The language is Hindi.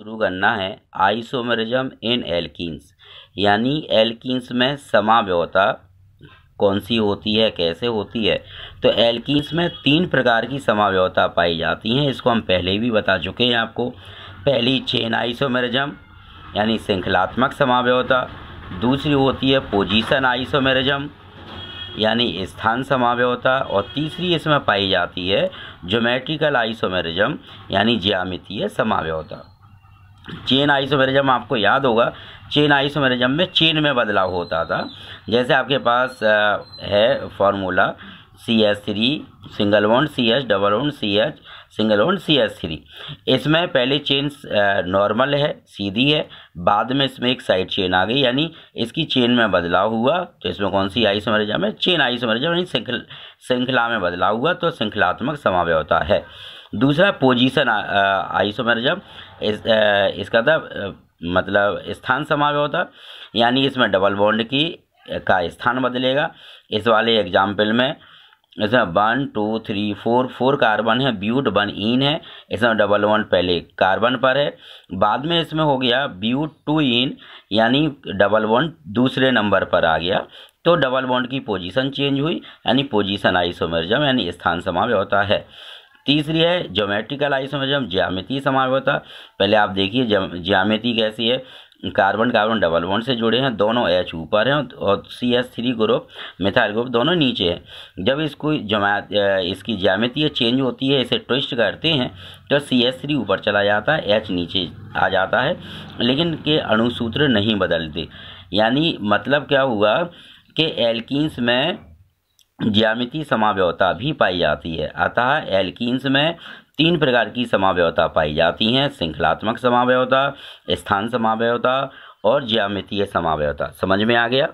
शुरू करना है आइसोमेरिज्म इन एल्किन्स यानी एल्किन्स में समाव्यवता कौन सी होती है कैसे होती है तो एल्किन्स में तीन प्रकार की समाव्यवता पाई जाती हैं इसको हम पहले भी बता चुके हैं आपको पहली चेन आइसोमेरिज्म यानी श्रृंखलात्मक समाव्यवता दूसरी होती है पोजीशन आइसोमेरिज्म यानी स्थान समाव्यवता और तीसरी इसमें पाई जाती है ज्योमेट्रिकल आइसोमेरिज्म यानी ज्यामितीय समाव्यवता चेन आइसोमेरिज्म आपको याद होगा चेन आइसोमेरिज्म में चेन में बदलाव होता था जैसे आपके पास है formula C S three single one C H double one C H single one C S three इसमें पहले चेन नॉर्मल है सीधी है बाद में इसमें एक साइड चेन आ गई यानी इसकी चेन में बदलाव हुआ तो इसमें कौन सी आई समरिजम है चेन आई समरिजम यानी श्रृंखला में बदलाव हुआ तो श्रृंखलात्मक समावय होता है दूसरा पोजीशन आइसोमेरिज्म इस, इसका था मतलब स्थान समावेश होता यानी इसमें डबल बॉन्ड की का स्थान बदलेगा इस वाले एग्जाम्पल में इसमें one two three four four carbon है ब्यूट वन इन है इसमें डबल वन पहले कार्बन पर है बाद में इसमें हो गया ब्यूट टू इन यानी डबल वन दूसरे नंबर पर आ गया तो डबल बॉन्ड की पोजीशन चेंज हुई यानी पोजीशन आइसोमेरिज्म यानी स्थान समावेश होता है तीसरी है ज्योमेट्रिकल आइसोमेरिज्म ज्यामिति होता पहले आप देखिए ज्यामिति कैसी है कार्बन कार्बन डबल बॉन्ड से जुड़े हैं दोनों एच ऊपर हैं और C S three group methyl group दोनों नीचे हैं जब इसको जमा इसकी ज्यामितीय चेंज होती है इसे ट्विस्ट करते हैं तो सी एस थ्री ऊपर चला जाता है एच नीचे आ जाता है लेकिन के अणुसूत्र नहीं बदलते यानी मतलब क्या हुआ कि एल्किन्स में ज्यामिति समाव्यवता भी पाई जाती है अतः एल्किन्स में तीन प्रकार की समाव्यवता पाई जाती हैं श्रृंखलात्मक समाव्यवता स्थान समाव्यवता और ज्यामितीय समाव्यवता समझ में आ गया